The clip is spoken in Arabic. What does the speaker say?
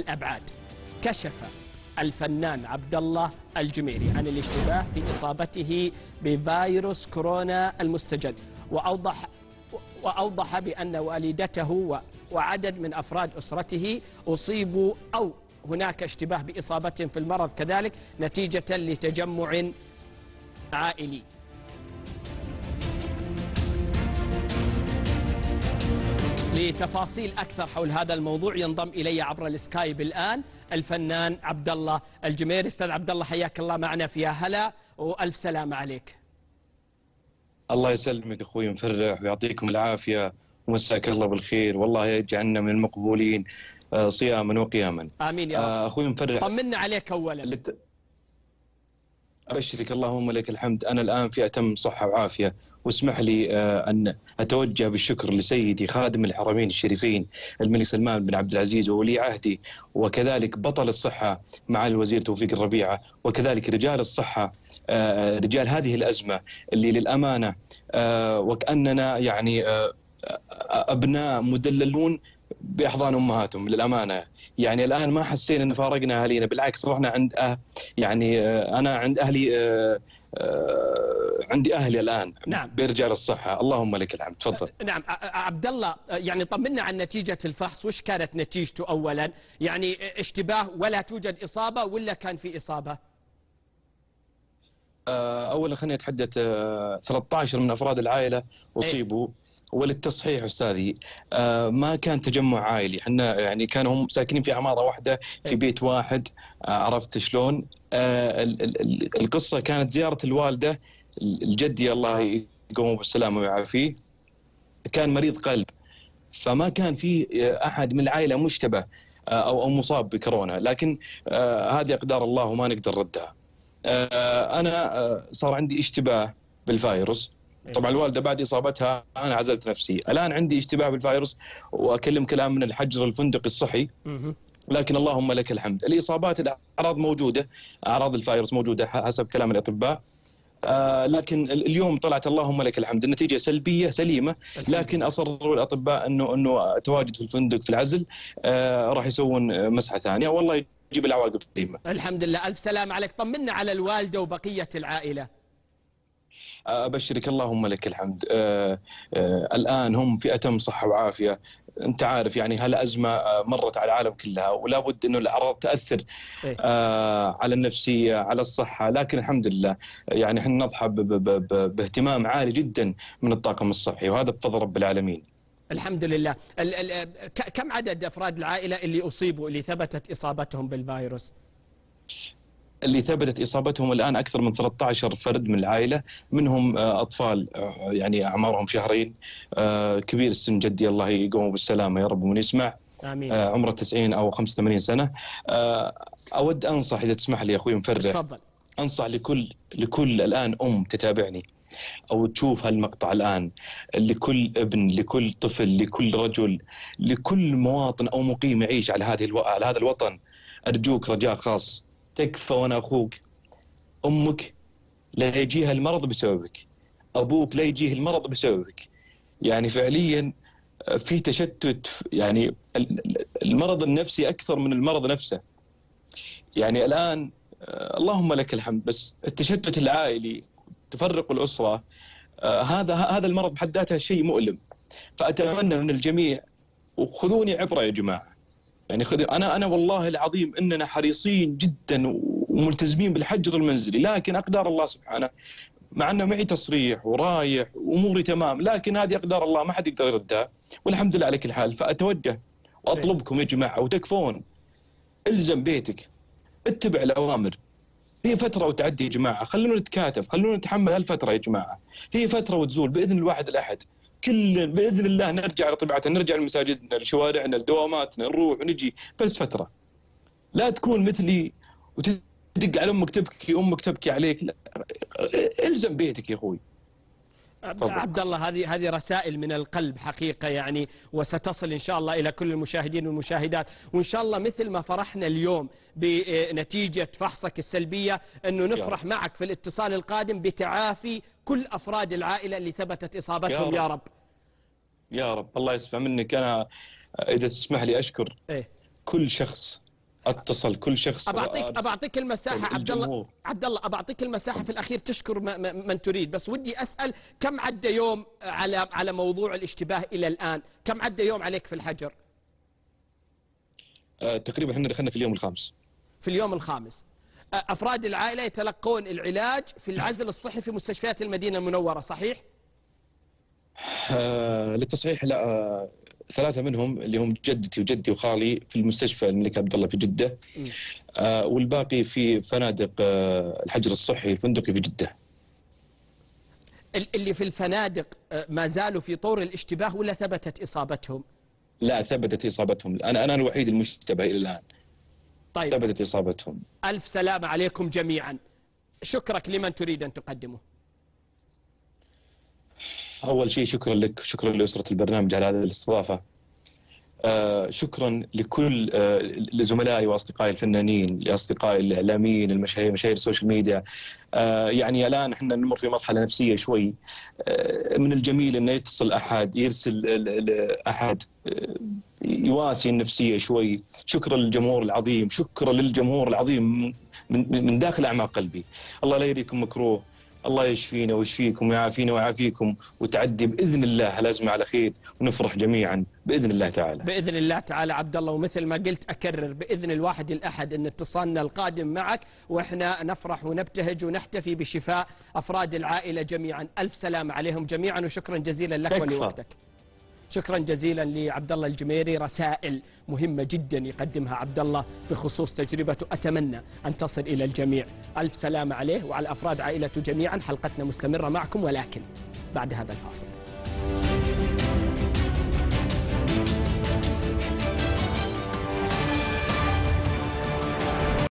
الأبعاد كشف الفنان عبد الله الجميري عن الاشتباه في إصابته بفيروس كورونا المستجد وأوضح وأوضح بأن والدته وعدد من أفراد أسرته أصيبوا أو هناك اشتباه بإصابتهم في المرض كذلك نتيجة لتجمع عائلي لتفاصيل أكثر حول هذا الموضوع ينضم إلي عبر السكايب الآن الفنان عبد الله الجمير أستاذ عبد الله حياك الله معنا في هلا وألف سلامة عليك الله يسلمك أخوي مفرح ويعطيكم العافية ومساك الله بالخير والله يجعلنا من المقبولين آه، صياما وقياما آمين يا رب آه، أخوي مفرح طمنا عليك أولا لت... ابشرك اللهم لك الحمد انا الان في اتم صحه وعافيه واسمح لي آه، ان اتوجه بالشكر لسيدي خادم الحرمين الشريفين الملك سلمان بن عبد العزيز وولي عهدي وكذلك بطل الصحه مع الوزير توفيق الربيعه وكذلك رجال الصحه آه، رجال هذه الازمه اللي للامانه آه، وكاننا يعني ابناء مدللون باحضان امهاتهم للامانه يعني الان ما حسينا ان فارقنا اهالينا بالعكس رحنا عند أه يعني أه، انا عند اهلي أه،, أه عندي اهلي الان نعم برجال الصحه اللهم لك الحمد تفضل أه، نعم عبد الله يعني طمنا عن نتيجه الفحص وش كانت نتيجته اولا يعني اشتباه ولا توجد اصابه ولا كان في اصابه آه، اولا خليني اتحدث 13 آه، من افراد العائله اصيبوا إيه. وللتصحيح استاذي آه، ما كان تجمع عائلي احنا يعني كانوا هم ساكنين في عماره واحده في إيه. بيت واحد عرفت شلون القصه كانت زياره الوالده الجدي الله يقومه بالسلامه ويعافيه كان مريض قلب فما كان في احد من العائله مشتبه او مصاب بكورونا لكن هذه اقدار الله وما نقدر ردها آه، انا آه، صار عندي اشتباه بالفيروس إيه. طبعا الوالده بعد اصابتها انا عزلت نفسي الان عندي اشتباه بالفيروس واكلم كلام من الحجر الفندقي الصحي لكن اللهم لك الحمد الاصابات الاعراض موجوده اعراض الفيروس موجوده حسب كلام الاطباء آه، لكن اليوم طلعت اللهم لك الحمد النتيجه سلبيه سليمه لكن اصروا الاطباء انه انه تواجد في الفندق في العزل آه، راح يسوون مسحه ثانيه والله يجيب العواقب قيمة الحمد لله الف سلام عليك طمنا على الوالده وبقيه العائله. ابشرك اللهم لك الحمد آآ آه، آآ آه، الان هم في اتم صحه وعافيه انت عارف يعني هالازمه آه، مرت على العالم كلها ولا بد انه الاعراض تاثر إيه؟ على النفسيه على الصحه لكن الحمد لله يعني احنا نضحى باهتمام عالي جدا من الطاقم الصحي وهذا بفضل رب العالمين الحمد لله ال ال كم عدد أفراد العائلة اللي أصيبوا اللي ثبتت إصابتهم بالفيروس اللي ثبتت اصابتهم الان اكثر من 13 فرد من العائله منهم آه، اطفال آه، يعني اعمارهم شهرين آه، كبير السن جدي الله يقومه بالسلامه يا رب ومن يسمع امين عمره 90 او 85 سنه اود انصح اذا تسمح لي اخوي مفرح تفضل انصح لكل لكل الان ام تتابعني او تشوف هالمقطع الان لكل ابن لكل طفل لكل رجل لكل مواطن او مقيم يعيش على هذه الو... على هذا الوطن ارجوك رجاء خاص تكفى وانا اخوك امك لا يجيها المرض بسببك ابوك لا يجيه المرض بسببك يعني فعليا آه، في تشتت يعني المرض النفسي اكثر من المرض نفسه يعني الان آه، اللهم لك الحمد بس التشتت العائلي تفرق الاسره آه، هذا هذا المرض بحد ذاته شيء مؤلم فاتمنى من الجميع وخذوني عبره يا جماعه يعني خذ انا انا والله العظيم اننا حريصين جدا وملتزمين بالحجر المنزلي لكن اقدار الله سبحانه مع انه معي تصريح ورايح واموري تمام لكن هذه اقدار الله ما حد يقدر يردها والحمد لله على كل حال فاتوجه واطلبكم يا جماعه وتكفون الزم بيتك اتبع الاوامر هي فترة وتعدي يا جماعة، خلونا نتكاتف، خلونا نتحمل هالفترة يا جماعة. هي فترة وتزول بإذن الواحد الأحد، كل باذن الله نرجع لطبيعتنا نرجع لمساجدنا لشوارعنا لدواماتنا نروح ونجي بس فتره لا تكون مثلي وتدق على امك تبكي امك تبكي عليك لا. الزم بيتك يا اخوي عبد الله هذه هذه رسائل من القلب حقيقه يعني وستصل ان شاء الله الى كل المشاهدين والمشاهدات وان شاء الله مثل ما فرحنا اليوم بنتيجه فحصك السلبيه انه نفرح معك في الاتصال القادم بتعافي كل افراد العائله اللي ثبتت اصابتهم يا رب, يا رب. يا رب الله يسمع منك انا اذا تسمح لي اشكر إيه؟ كل شخص اتصل كل شخص أبعطيك أبعطيك المساحة عبد الله عبد الله أبعطيك المساحة في الأخير تشكر من تريد بس ودي أسأل كم عدى يوم على على موضوع الاشتباه إلى الآن كم عدى يوم عليك في الحجر أه تقريبا احنا دخلنا في اليوم الخامس في اليوم الخامس أفراد العائلة يتلقون العلاج في العزل الصحي في مستشفيات المدينة المنورة صحيح؟ آه، للتصحيح لا آه، ثلاثه منهم اللي هم جدتي وجدي وخالي في المستشفى الملك عبد الله في جده آه، والباقي في فنادق الحجر الصحي الفندقي في جده اللي في الفنادق ما زالوا في طور الاشتباه ولا ثبتت اصابتهم لا ثبتت اصابتهم انا انا الوحيد المشتبه الى الان طيب ثبتت اصابتهم الف سلامه عليكم جميعا شكرك لمن تريد ان تقدمه اول شيء شكرا لك شكرا لاسره البرنامج على هذه الاستضافه آه شكرا لكل آه لزملائي واصدقائي الفنانين لاصدقائي الاعلاميين المشاهير مشاهير السوشيال ميديا آه يعني الان احنا نمر في مرحله نفسيه شوي آه، من الجميل انه يتصل احد يرسل احد آه، يواسي النفسيه شوي شكرا للجمهور العظيم شكرا للجمهور العظيم من من داخل اعماق قلبي الله لا يريكم مكروه الله يشفينا ويشفيكم ويعافينا ويعافيكم وتعدي باذن الله الازمه على خير ونفرح جميعا باذن الله تعالى. باذن الله تعالى عبد الله ومثل ما قلت اكرر باذن الواحد الاحد ان اتصالنا القادم معك واحنا نفرح ونبتهج ونحتفي بشفاء افراد العائله جميعا، الف سلام عليهم جميعا وشكرا جزيلا لك ولوقتك. شكرا جزيلا لعبد الله الجميري رسائل مهمة جدا يقدمها عبد الله بخصوص تجربته أتمنى أن تصل إلى الجميع ألف سلام عليه وعلى أفراد عائلته جميعا حلقتنا مستمرة معكم ولكن بعد هذا الفاصل